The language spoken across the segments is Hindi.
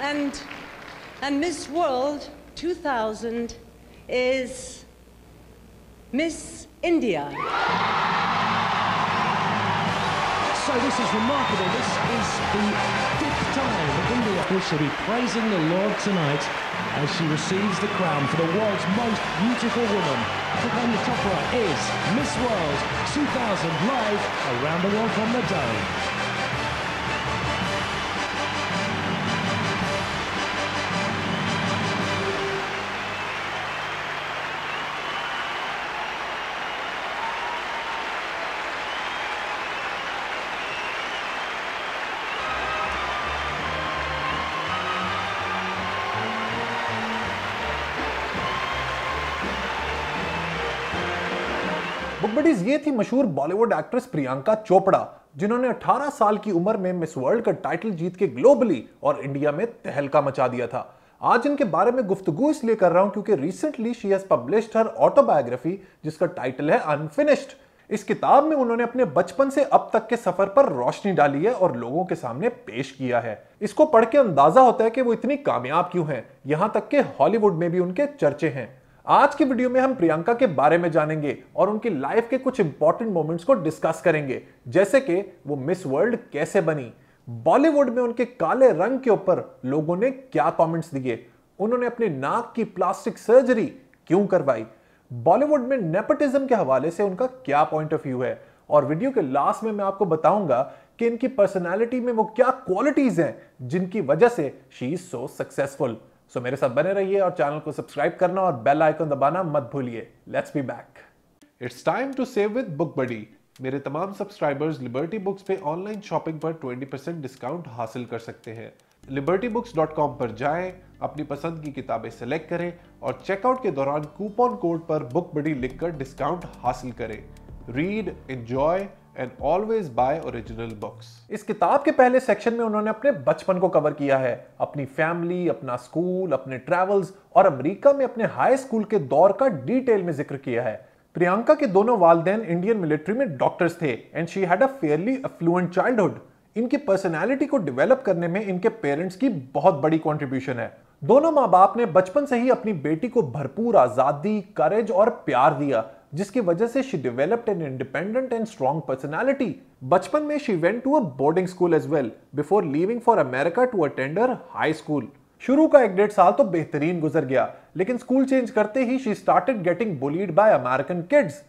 And, and Miss World 2000 is Miss India. So this is remarkable. This is the fifth time that India will be praising the Lord tonight as she receives the crown for the world's most beautiful woman. on the top right is Miss World 2000 live around the world from the dome. तो बडीज ये थी मशहूर बॉलीवुड एक्ट्रेस प्रियंका चोपड़ा जिन्होंने 18 साल की उम्र में मिस वर्ल्ड का टाइटल जीत के ग्लोबली और इंडिया में तहलका मचा दिया था आज इनके बारे में गुफ्तगु इसलिए कर रहा हूं क्योंकि recently she has published her autobiography जिसका टाइटल है अनफिनिश्ड इस किताब में उन्होंने अपने बचपन से अब तक के सफर पर रोशनी डाली है और लोगों के सामने पेश किया है इसको पढ़ के अंदाजा होता है कि वो इतनी कामयाब क्यों हैं यहाँ तक के हॉलीवुड में भी उनके चर्चे हैं आज की वीडियो में हम प्रियंका के बारे में जानेंगे और उनकी लाइफ के कुछ इंपॉर्टेंट मोमेंट्स को डिस्कस करेंगे जैसे कि वो मिस वर्ल्ड कैसे बनी बॉलीवुड में उनके काले रंग के ऊपर लोगों ने क्या कमेंट्स दिए उन्होंने अपने नाक की प्लास्टिक सर्जरी क्यों करवाई बॉलीवुड में नेपोटिज्म के हवाले से उनका क्या पॉइंट ऑफ व्यू है और वीडियो के लास्ट में मैं आपको बताऊंगा कि इनकी पर्सनैलिटी में वो क्या क्वालिटीज हैं जिनकी वजह से she is so successful so मेरे साथ बने रहिए और चैनल को सब्सक्राइब करना और बेल आइकन दबाना मत भूलिए let's be back it's time to save with Book Buddy मेरे तमाम सब्सक्राइबर्स लिबर्टी बुक्स पे ऑनलाइन शॉपिंग पर 20% डिस्काउंट हासिल कर सकते हैं लिबर्टी बुक्स डॉट कॉम पर जाए अपनी पसंद की किताबें सेलेक्ट करें और चेकआउट के दौरान कूपन कोड पर बुक बडी लिखकर डिस्काउंट हासिल करें read enjoy and always buy original books इस किताब के पहले सेक्शन में उन्होंने अपने बचपन को कवर किया है अपनी फैमिली अपना स्कूल अपने ट्रेवल्स और अमेरिका में अपने हाई स्कूल के दौर का डिटेल में जिक्र किया है प्रियंका के दोनों वालदेन इंडियन मिलिट्री में डॉक्टर्स थे and she had a fairly affluent childhood इनकी पर्सनैलिटी को डेवलप करने में इनके पेरेंट्स की बहुत बड़ी कॉन्ट्रीब्यूशन है दोनों माँ बाप ने बचपन से ही अपनी बेटी को भरपूर आजादी करेज और प्यार दिया जिसकी वजह से she developed an independent and strong personality बचपन में she went to a boarding school as well before leaving for America to attend high school शुरू का एक डेढ़ साल तो बेहतरीन गुजर गया लेकिन स्कूल चेंज करते ही she started getting bullied by American kids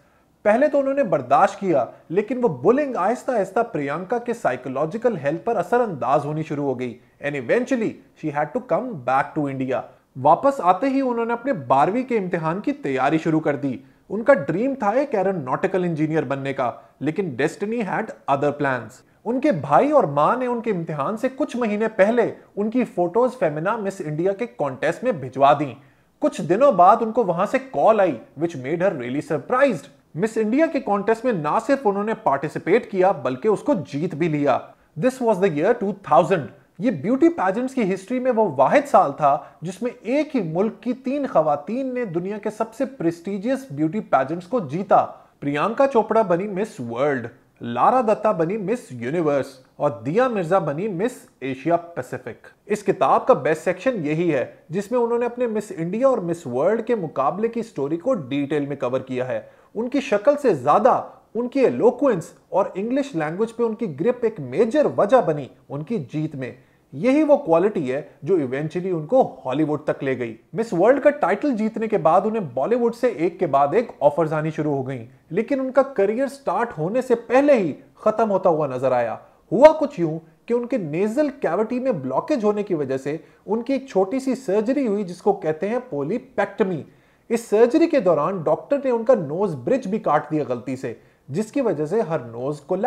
पहले तो उन्होंने बर्दाश्त किया लेकिन वो बुलिंग आहिस्ता आहिस्ता प्रियंका के साइकोलॉजिकल हेल्थ पर असरअंदाज होनी शुरू हो गई and eventually she had to come back to India वापस आते ही उन्होंने अपने बारहवीं के इम्तिहान की तैयारी शुरू कर दी उनका ड्रीम था एक एरोनॉटिकल इंजीनियर बनने का लेकिन डेस्टिनी हैड अदर प्लान उनके भाई और मां ने उनके इम्तिहान से कुछ महीने पहले उनकी फोटोज फेमिना मिस इंडिया के कॉन्टेस्ट में भिजवा दी कुछ दिनों बाद उनको वहां से कॉल आई which made her really surprise Miss India के कॉन्टेस्ट में ना सिर्फ उन्होंने पार्टिसिपेट किया बल्कि उसको जीत भी लिया this was the year thousand ये ब्यूटी पैजेंट्स की हिस्ट्री में वो वाहिद साल था जिसमें एक ही मुल्क की तीन खातन ने दुनिया के सबसे प्रेस्टिजियस ब्यूटी पैजेंट्स को जीता प्रियंका चोपड़ा बनी मिस वर्ल्ड लारा दत्ता बनी मिस यूनिवर्स और दिया मिर्जा बनी मिस एशिया पैसिफिक इस किताब का बेस्ट सेक्शन यही है जिसमें उन्होंने अपने मिस इंडिया और मिस वर्ल्ड के मुकाबले की स्टोरी को डिटेल में कवर किया है उनकी शक्ल से ज्यादा उनकी एलोक्वेंस और इंग्लिश लैंग्वेज पे उनकी ग्रिप एक मेजर वजह बनी उनकी जीत में यही वो क्वालिटी है जो इवेंचुअली उनको हॉलीवुड तक ले गई मिस वर्ल्ड का टाइटल जीतने के बाद उन्हें बॉलीवुड से एक के बाद एक ऑफर्स आनी शुरू हो गई लेकिन उनका करियर स्टार्ट होने से पहले ही खत्म होता हुआ नजर आया हुआ कुछ यूं कि उनके नेजल कैविटी में ब्लॉकेज होने की वजह से उनकी एक छोटी सी सर्जरी हुई जिसको कहते हैं पोलीपैक्टमी इस सर्जरी के दौरान डॉक्टर ने उनका नोज ब्रिज भी काट दिया गलती से जिसकी वजह से हर नोज को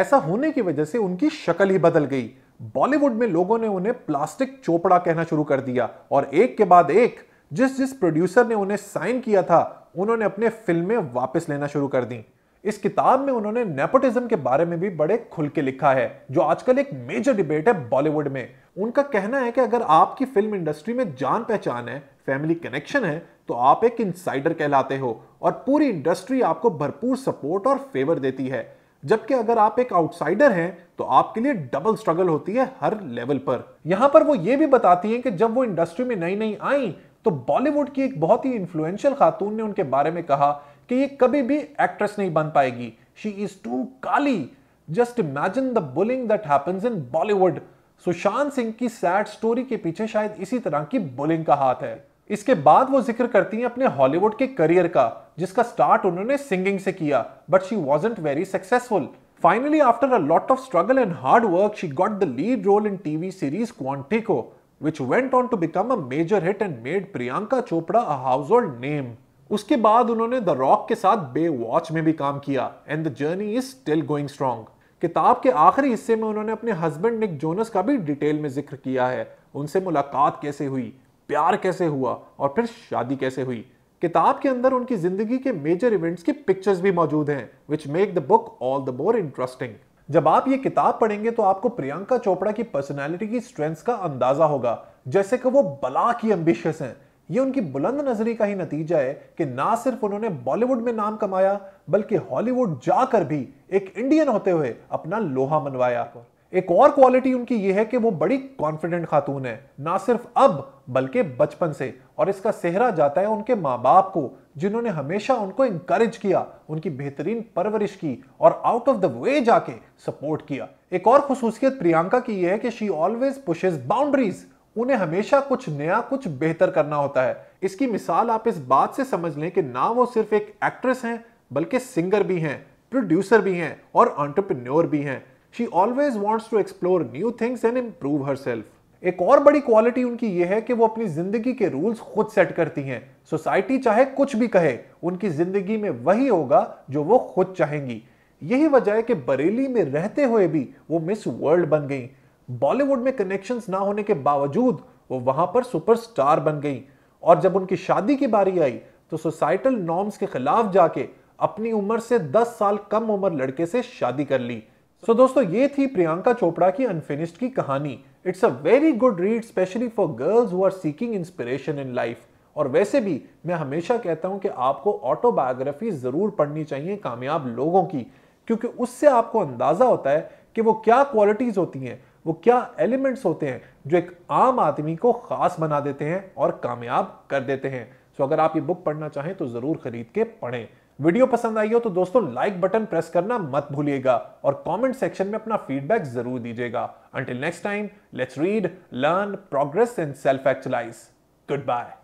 ऐसा होने की वजह से उनकी शक्ल ही बदल गई बॉलीवुड में लोगों ने उन्हें प्लास्टिक चोपड़ा कहना शुरू कर दिया और एक के बाद एक जिस जिस प्रोड्यूसर ने उन्हें साइन किया था उन्होंने अपने फिल्में वापस लेना शुरू कर दी इस किताब में उन्होंने नेपोटिज्म के बारे में भी बड़े खुल के लिखा है जो आजकल एक मेजर डिबेट है बॉलीवुड में उनका कहना है कि अगर आपकी फिल्म इंडस्ट्री में जान पहचान है फैमिली कनेक्शन है तो आप एक इंसाइडर कहलाते हो और पूरी इंडस्ट्री आपको भरपूर सपोर्ट और फेवर देती है जबकि अगर आप एक आउटसाइडर हैं तो आपके लिए डबल स्ट्रगल होती है हर लेवल पर यहां पर वो ये भी बताती हैं कि जब वो इंडस्ट्री में नई नई आई तो बॉलीवुड की एक बहुत ही इंफ्लुएंशियल खातून ने उनके बारे में कहा कि ये कभी भी एक्ट्रेस नहीं बन पाएगी शी इज टू काली just imagine the bullying that happens in Bollywood Sushant Singh की सैड स्टोरी के पीछे शायद इसी तरह की बुलिंग का हाथ है इसके बाद वो जिक्र करती हैं अपने हॉलीवुड के करियर का जिसका स्टार्ट उन्होंने सिंगिंग से किया but she wasn't very successful finally after a lot of struggle and hard work she got the lead role in TV series Quantico which went on to become a major hit and made Priyanka Chopra a household name उसके बाद उन्होंने द रॉक के साथ बे वॉच में भी काम किया and the journey is still going strong किताब के आखिरी हिस्से में उन्होंने अपने हस्बैंड निक जोनस का भी डिटेल में जिक्र किया है उनसे मुलाकात कैसे हुई प्यार कैसे हुआ और फिर शादी कैसे हुई किताब के अंदर उनकी जिंदगी के मेजर इवेंट्स की पिक्चर्स भी मौजूद हैं which make the book all the more interesting जब आप ये किताब पढ़ेंगे तो आपको प्रियंका चोपड़ा की पर्सनैलिटी की स्ट्रेंथ का अंदाजा होगा जैसे कि वो बला की एम्बिशियस हैं ये उनकी बुलंद नजरी का ही नतीजा है कि ना सिर्फ उन्होंने बॉलीवुड में नाम कमाया बल्कि हॉलीवुड जाकर भी एक इंडियन होते हुए अपना लोहा मनवाया एक और क्वालिटी उनकी ये है कि वो बड़ी कॉन्फिडेंट खातून है ना सिर्फ अब बल्कि बचपन से और इसका सेहरा जाता है उनके माँ बाप को जिन्होंने हमेशा उनको इंकरेज किया उनकी बेहतरीन परवरिश की और आउट ऑफ द वे जाके सपोर्ट किया एक और खसूसियत प्रियंका की यह है कि शी ऑलवेज पुशेज बाउंड्रीज उन्हें हमेशा कुछ नया कुछ बेहतर करना होता है इसकी मिसाल आप इस बात से समझ लें कि ना वो सिर्फ एक एक्ट्रेस हैं बल्कि सिंगर भी हैं प्रोड्यूसर भी हैं और ऑन्टरप्रन्योर भी हैं she always wants to explore new things and improve her self एक और बड़ी क्वालिटी उनकी यह है कि वो अपनी जिंदगी के रूल्स खुद सेट करती हैं सोसाइटी चाहे कुछ भी कहे उनकी जिंदगी में वही होगा जो वो खुद चाहेंगी यही वजह है कि बरेली में रहते हुए भी वो मिस वर्ल्ड बन गई बॉलीवुड में कनेक्शन ना होने के बावजूद वो वहां पर सुपरस्टार बन गई और जब उनकी शादी की बारी आई तो सोसाइटल नॉर्म्स के खिलाफ जाके अपनी उम्र से 10 साल कम उम्र लड़के से शादी कर ली सो so, दोस्तों ये थी प्रियंका चोपड़ा की अनफिनिश्ड की कहानी it's a very good read specially for girls who are seeking inspiration in life और वैसे भी मैं हमेशा कहता हूं कि आपको ऑटोबायोग्राफी ज़रूर पढ़नी चाहिए कामयाब लोगों की क्योंकि उससे आपको अंदाज़ा होता है कि वो क्या क्वालिटीज़ होती हैं वो क्या एलिमेंट्स होते हैं जो एक आम आदमी को ख़ास बना देते हैं और कामयाब कर देते हैं सो अगर आप ये बुक पढ़ना चाहें तो ज़रूर ख़रीद के पढ़ें वीडियो पसंद आई हो तो दोस्तों लाइक बटन प्रेस करना मत भूलिएगा और कमेंट सेक्शन में अपना फीडबैक जरूर दीजिएगा until next time let's read learn progress and self actualise good bye